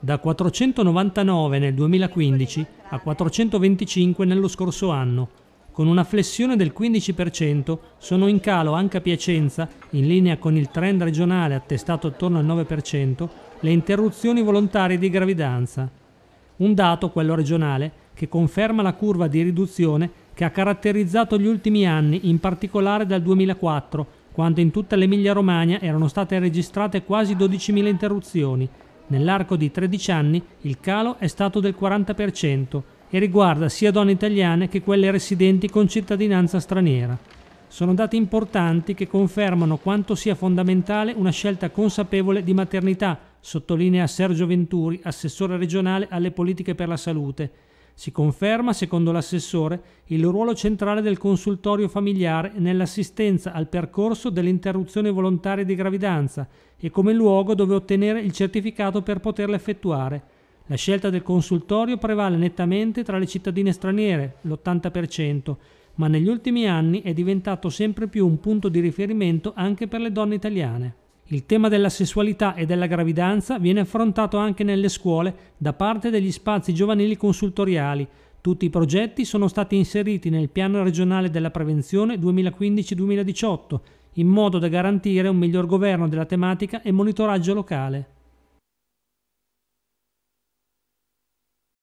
da 499 nel 2015 a 425 nello scorso anno. Con una flessione del 15% sono in calo anche a Piacenza, in linea con il trend regionale attestato attorno al 9%, le interruzioni volontarie di gravidanza. Un dato, quello regionale, che conferma la curva di riduzione che ha caratterizzato gli ultimi anni, in particolare dal 2004, quando in tutta l'Emilia-Romagna erano state registrate quasi 12.000 interruzioni, Nell'arco di 13 anni il calo è stato del 40% e riguarda sia donne italiane che quelle residenti con cittadinanza straniera. Sono dati importanti che confermano quanto sia fondamentale una scelta consapevole di maternità, sottolinea Sergio Venturi, assessore regionale alle politiche per la salute, si conferma, secondo l'assessore, il ruolo centrale del consultorio familiare nell'assistenza al percorso dell'interruzione volontaria di gravidanza e come luogo dove ottenere il certificato per poterla effettuare. La scelta del consultorio prevale nettamente tra le cittadine straniere, l'80%, ma negli ultimi anni è diventato sempre più un punto di riferimento anche per le donne italiane. Il tema della sessualità e della gravidanza viene affrontato anche nelle scuole da parte degli spazi giovanili consultoriali. Tutti i progetti sono stati inseriti nel piano regionale della prevenzione 2015-2018 in modo da garantire un miglior governo della tematica e monitoraggio locale.